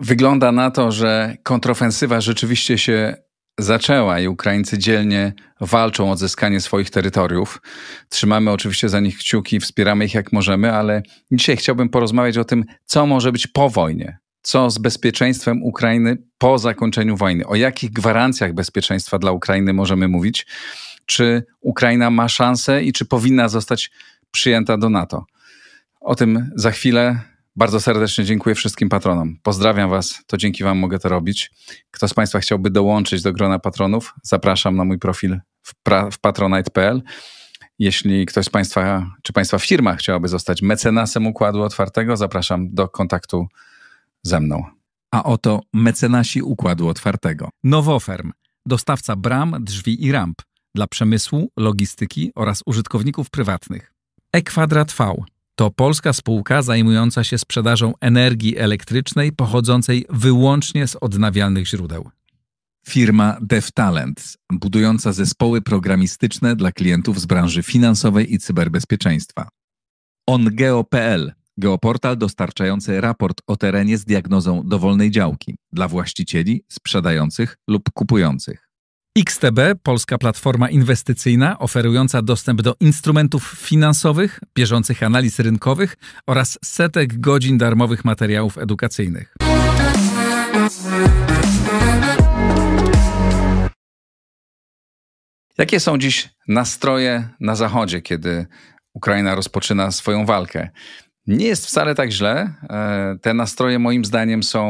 Wygląda na to, że kontrofensywa rzeczywiście się zaczęła i Ukraińcy dzielnie walczą o odzyskanie swoich terytoriów. Trzymamy oczywiście za nich kciuki, wspieramy ich jak możemy, ale dzisiaj chciałbym porozmawiać o tym, co może być po wojnie co z bezpieczeństwem Ukrainy po zakończeniu wojny? O jakich gwarancjach bezpieczeństwa dla Ukrainy możemy mówić? Czy Ukraina ma szansę i czy powinna zostać przyjęta do NATO? O tym za chwilę. Bardzo serdecznie dziękuję wszystkim patronom. Pozdrawiam Was, to dzięki Wam mogę to robić. Kto z Państwa chciałby dołączyć do grona patronów, zapraszam na mój profil w, w patronite.pl. Jeśli ktoś z Państwa, czy Państwa firma chciałaby zostać mecenasem Układu Otwartego, zapraszam do kontaktu ze mną. A oto mecenasi Układu Otwartego. Nowoferm, dostawca bram, drzwi i ramp dla przemysłu, logistyki oraz użytkowników prywatnych. Equadrat V to polska spółka zajmująca się sprzedażą energii elektrycznej pochodzącej wyłącznie z odnawialnych źródeł. Firma DevTalent, budująca zespoły programistyczne dla klientów z branży finansowej i cyberbezpieczeństwa. OnGeo.pl Geoportal dostarczający raport o terenie z diagnozą dowolnej działki dla właścicieli, sprzedających lub kupujących. XTB, polska platforma inwestycyjna oferująca dostęp do instrumentów finansowych, bieżących analiz rynkowych oraz setek godzin darmowych materiałów edukacyjnych. Jakie są dziś nastroje na Zachodzie, kiedy Ukraina rozpoczyna swoją walkę? Nie jest wcale tak źle. E, te nastroje, moim zdaniem, są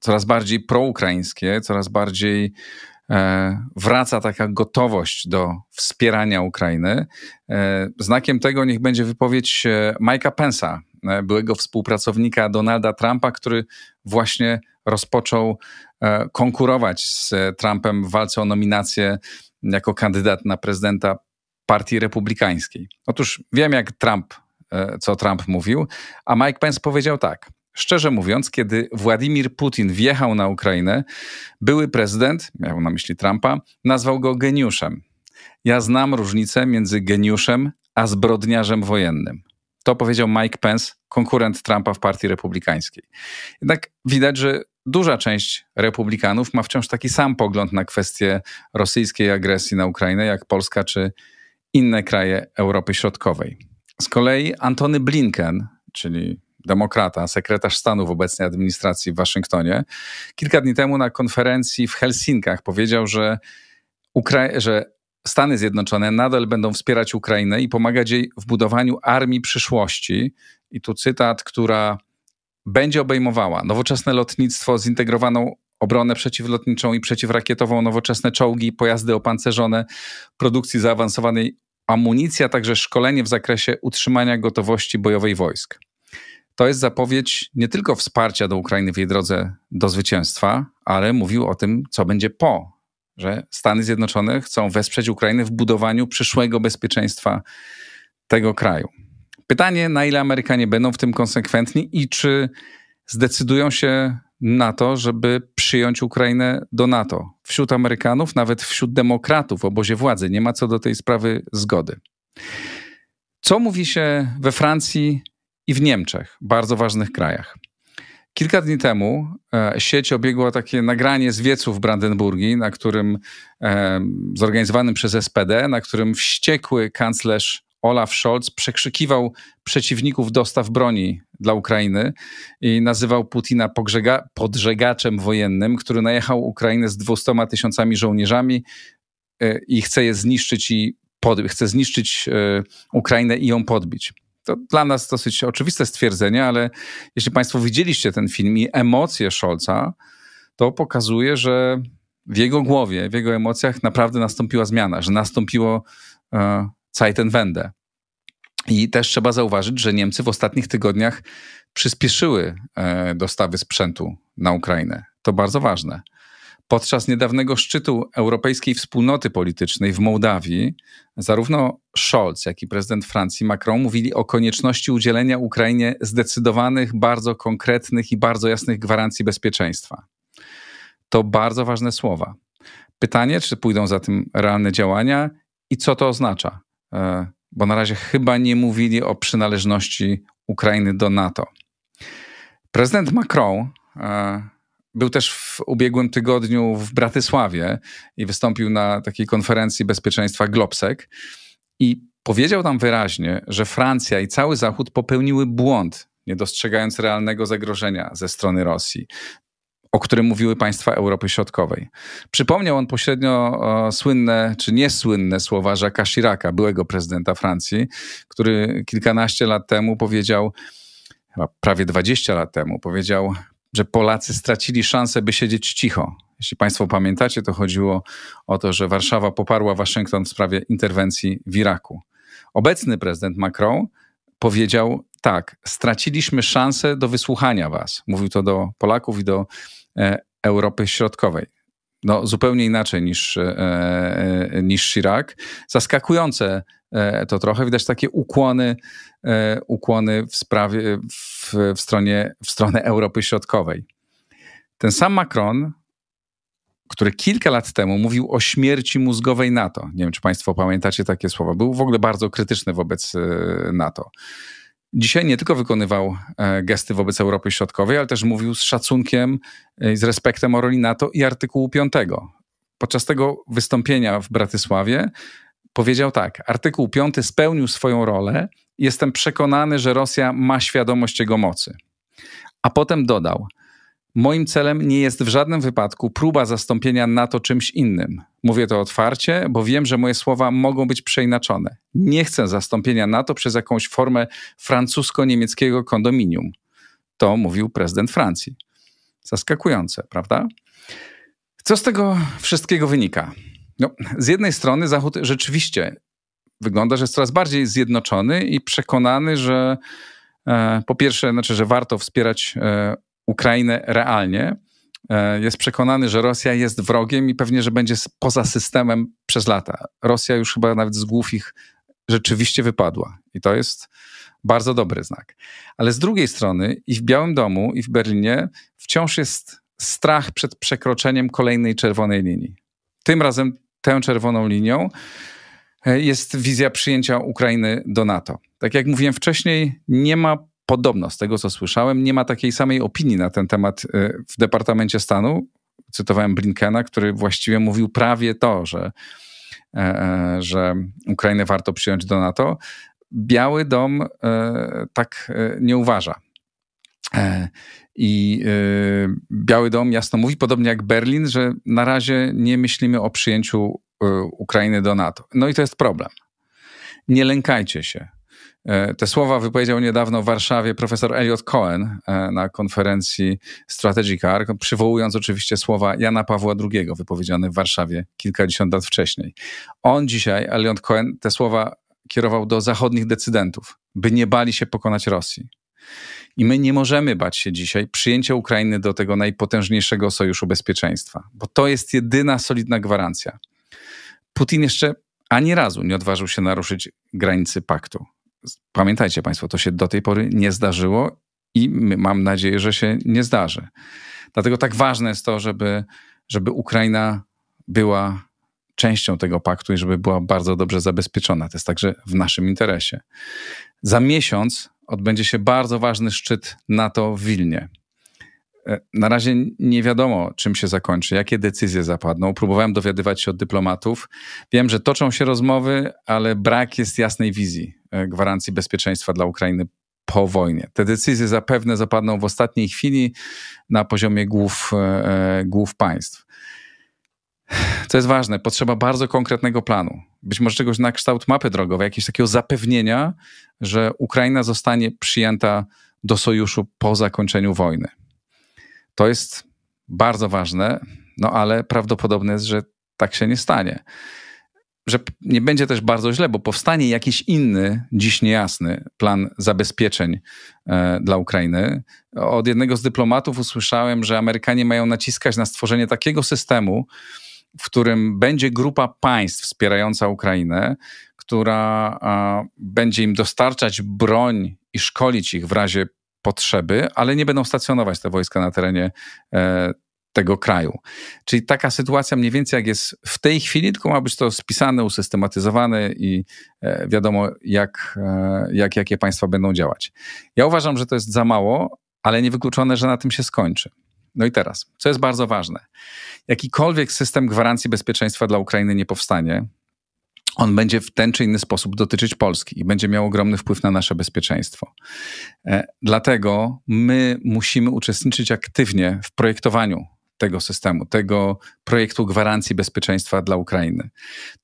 coraz bardziej proukraińskie, coraz bardziej e, wraca taka gotowość do wspierania Ukrainy. E, znakiem tego niech będzie wypowiedź Mike'a Pensa, byłego współpracownika Donalda Trumpa, który właśnie rozpoczął konkurować z Trumpem w walce o nominację jako kandydat na prezydenta Partii Republikańskiej. Otóż wiem, jak Trump E, co Trump mówił, a Mike Pence powiedział tak. Szczerze mówiąc, kiedy Władimir Putin wjechał na Ukrainę, były prezydent, miał na myśli Trumpa, nazwał go geniuszem. Ja znam różnicę między geniuszem a zbrodniarzem wojennym. To powiedział Mike Pence, konkurent Trumpa w partii republikańskiej. Jednak widać, że duża część republikanów ma wciąż taki sam pogląd na kwestię rosyjskiej agresji na Ukrainę, jak Polska czy inne kraje Europy Środkowej. Z kolei Antony Blinken, czyli demokrata, sekretarz stanu w obecnej administracji w Waszyngtonie, kilka dni temu na konferencji w Helsinkach powiedział, że, Ukra- że Stany Zjednoczone nadal będą wspierać Ukrainę i pomagać jej w budowaniu armii przyszłości. I tu cytat, która będzie obejmowała nowoczesne lotnictwo, zintegrowaną obronę przeciwlotniczą i przeciwrakietową, nowoczesne czołgi, pojazdy opancerzone, produkcji zaawansowanej amunicja, także szkolenie w zakresie utrzymania gotowości bojowej wojsk. To jest zapowiedź nie tylko wsparcia do Ukrainy w jej drodze do zwycięstwa, ale mówił o tym, co będzie po, że Stany Zjednoczone chcą wesprzeć Ukrainę w budowaniu przyszłego bezpieczeństwa tego kraju. Pytanie, na ile Amerykanie będą w tym konsekwentni i czy zdecydują się na to, żeby przyjąć Ukrainę do NATO. Wśród Amerykanów, nawet wśród demokratów w obozie władzy nie ma co do tej sprawy zgody. Co mówi się we Francji i w Niemczech, bardzo ważnych krajach? Kilka dni temu e, sieć obiegła takie nagranie z wieców w Brandenburgii, na którym e, zorganizowanym przez SPD, na którym wściekły kanclerz Olaf Scholz przekrzykiwał przeciwników dostaw broni dla Ukrainy i nazywał Putina pogrzega, podżegaczem wojennym, który najechał Ukrainę z 200 tysiącami żołnierzami e, i chce je zniszczyć i pod, chce zniszczyć e, Ukrainę i ją podbić. To dla nas dosyć oczywiste stwierdzenie, ale jeśli Państwo widzieliście ten film i emocje Scholza, to pokazuje, że w jego głowie, w jego emocjach naprawdę nastąpiła zmiana, że nastąpiło e, wędę. I też trzeba zauważyć, że Niemcy w ostatnich tygodniach przyspieszyły e, dostawy sprzętu na Ukrainę. To bardzo ważne. Podczas niedawnego szczytu Europejskiej Wspólnoty Politycznej w Mołdawii, zarówno Scholz, jak i prezydent Francji Macron mówili o konieczności udzielenia Ukrainie zdecydowanych, bardzo konkretnych i bardzo jasnych gwarancji bezpieczeństwa. To bardzo ważne słowa. Pytanie, czy pójdą za tym realne działania i co to oznacza? E, bo na razie chyba nie mówili o przynależności Ukrainy do NATO. Prezydent Macron e, był też w ubiegłym tygodniu w Bratysławie i wystąpił na takiej konferencji bezpieczeństwa Globsec i powiedział tam wyraźnie, że Francja i cały Zachód popełniły błąd, nie dostrzegając realnego zagrożenia ze strony Rosji o którym mówiły państwa Europy Środkowej. Przypomniał on pośrednio o, słynne czy niesłynne słowa Jacques'a Chiraca, byłego prezydenta Francji, który kilkanaście lat temu powiedział, chyba prawie 20 lat temu, powiedział, że Polacy stracili szansę, by siedzieć cicho. Jeśli Państwo pamiętacie, to chodziło o to, że Warszawa poparła Waszyngton w sprawie interwencji w Iraku. Obecny prezydent Macron powiedział, tak, straciliśmy szansę do wysłuchania was. Mówił to do Polaków i do e, Europy Środkowej. No, zupełnie inaczej niż, e, e niż Chirac. Zaskakujące e, to trochę. Widać takie ukłony, e, ukłony w, sprawie, w, w, stronie, w stronę Europy Środkowej. Ten sam Macron który kilka lat temu mówił o śmierci mózgowej NATO. Nie wiem, czy Państwo pamiętacie takie słowa. Był w ogóle bardzo krytyczny wobec e, NATO. Dzisiaj nie tylko wykonywał e, gesty wobec Europy Środkowej, ale też mówił z szacunkiem e, i z respektem o roli NATO i artykułu 5. Podczas tego wystąpienia w Bratysławie powiedział tak: Artykuł 5 spełnił swoją rolę. Jestem przekonany, że Rosja ma świadomość jego mocy. A potem dodał: Moim celem nie jest w żadnym wypadku próba zastąpienia NATO czymś innym. Mówię to otwarcie, bo wiem, że moje słowa mogą być przeinaczone. Nie chcę zastąpienia NATO przez jakąś formę francusko-niemieckiego kondominium. To mówił prezydent Francji. Zaskakujące, prawda? Co z tego wszystkiego wynika? No, z jednej strony Zachód rzeczywiście wygląda, że jest coraz bardziej zjednoczony i przekonany, że e, po pierwsze, znaczy, że warto wspierać e, Ukrainę realnie. E, jest przekonany, że Rosja jest wrogiem i pewnie, że będzie poza systemem przez lata. Rosja już chyba nawet z głów ich rzeczywiście wypadła. I to jest bardzo dobry znak. Ale z drugiej strony i w Białym Domu, i w Berlinie wciąż jest strach przed przekroczeniem kolejnej czerwonej linii. Tym razem tę czerwoną linią e, jest wizja przyjęcia Ukrainy do NATO. Tak jak mówiłem wcześniej, nie ma podobno, z tego co słyszałem, nie ma takiej samej opinii na ten temat y, w Departamencie Stanu. Cytowałem Blinkena, który właściwie mówił prawie to, że, e, e, że Ukrainę warto przyjąć do NATO. Biały Dom e, tak nie uważa. I Biały Dom jasno mówi, podobnie jak Berlin, że na razie nie myślimy o przyjęciu Ukrainy do NATO. No i to jest problem. Nie lękajcie się E, te słowa wypowiedział niedawno w Warszawie profesor Elliot Cohen e, na konferencji Strategic Arc, przywołując oczywiście słowa Jana Pawła II, wypowiedziane w Warszawie kilkadziesiąt lat wcześniej. On dzisiaj, Elliot Cohen, te słowa kierował do zachodnich decydentów, by nie bali się pokonać Rosji. I my nie możemy bać się dzisiaj przyjęcia Ukrainy do tego najpotężniejszego sojuszu bezpieczeństwa, bo to jest jedyna solidna gwarancja. Putin jeszcze ani razu nie odważył się naruszyć granicy paktu pamiętajcie Państwo, to się do tej pory nie zdarzyło i mam nadzieję, że się nie zdarzy. Dlatego tak ważne jest to, żeby, żeby Ukraina była częścią tego paktu i żeby była bardzo dobrze zabezpieczona. To jest także w naszym interesie. Za miesiąc odbędzie się bardzo ważny szczyt NATO w Wilnie. E, na razie nie wiadomo, czym się zakończy, jakie decyzje zapadną. Próbowałem dowiadywać się od dyplomatów. Wiem, że toczą się rozmowy, ale brak jest jasnej wizji. E, gwarancji bezpieczeństwa dla Ukrainy po wojnie. Te decyzje zapewne zapadną w ostatniej chwili na poziomie głów, e, e, głów państw. Co jest ważne, potrzeba bardzo konkretnego planu. Być może czegoś na kształt mapy drogowej, jakiegoś takiego zapewnienia, że Ukraina zostanie przyjęta do sojuszu po zakończeniu wojny. To jest bardzo ważne, no ale prawdopodobne jest, że tak się nie stanie że nie będzie też bardzo źle, bo powstanie jakiś inny, dziś niejasny plan zabezpieczeń e, dla Ukrainy. Od jednego z dyplomatów usłyszałem, że Amerykanie mają naciskać na stworzenie takiego systemu, w którym będzie grupa państw wspierająca Ukrainę, która a, będzie im dostarczać broń i szkolić ich w razie potrzeby, ale nie będą stacjonować te wojska na terenie e, tego kraju. Czyli taka sytuacja mniej więcej jak jest w tej chwili, tylko ma być to spisane, usystematyzowane i e, wiadomo, jak, e, jak jakie państwa będą działać. Ja uważam, że to jest za mało, ale niewykluczone, że na tym się skończy. No i teraz, co jest bardzo ważne, jakikolwiek system gwarancji bezpieczeństwa dla Ukrainy nie powstanie, on będzie w ten czy inny sposób dotyczyć Polski i będzie miał ogromny wpływ na nasze bezpieczeństwo. E, dlatego my musimy uczestniczyć aktywnie w projektowaniu tego systemu, tego projektu gwarancji bezpieczeństwa dla Ukrainy.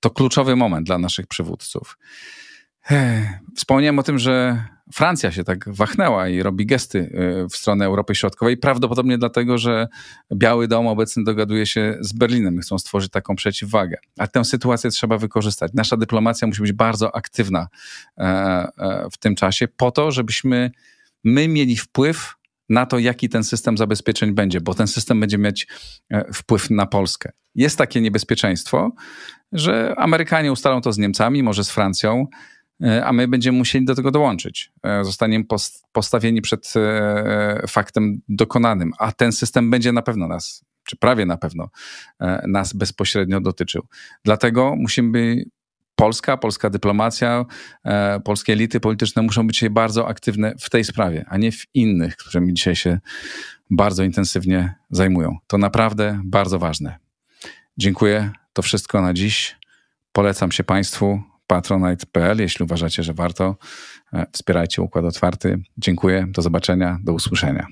To kluczowy moment dla naszych przywódców. Wspomniałem o tym, że Francja się tak wahnęła i robi gesty y, w stronę Europy Środkowej, prawdopodobnie dlatego, że Biały Dom obecny dogaduje się z Berlinem, chcą stworzyć taką przeciwwagę. A tę sytuację trzeba wykorzystać. Nasza dyplomacja musi być bardzo aktywna e, e, w tym czasie, po to, żebyśmy my mieli wpływ na to, jaki ten system zabezpieczeń będzie, bo ten system będzie mieć e, wpływ na Polskę. Jest takie niebezpieczeństwo, że Amerykanie ustalą to z Niemcami, może z Francją, e, a my będziemy musieli do tego dołączyć. E, Zostaniemy postawieni przed faktem dokonanym, a ten system będzie na pewno nas, czy prawie na pewno nas bezpośrednio dotyczył. Dlatego musimy Polska, polska dyplomacja, e, polskie elity polityczne muszą być dzisiaj bardzo aktywne w tej sprawie, a nie w innych, którymi dzisiaj się bardzo intensywnie zajmują. To naprawdę bardzo ważne. Dziękuję. To wszystko na dziś. Polecam się Państwu patronite.pl, jeśli uważacie, że warto. E, wspierajcie Układ Otwarty. Dziękuję. Do zobaczenia. Do usłyszenia.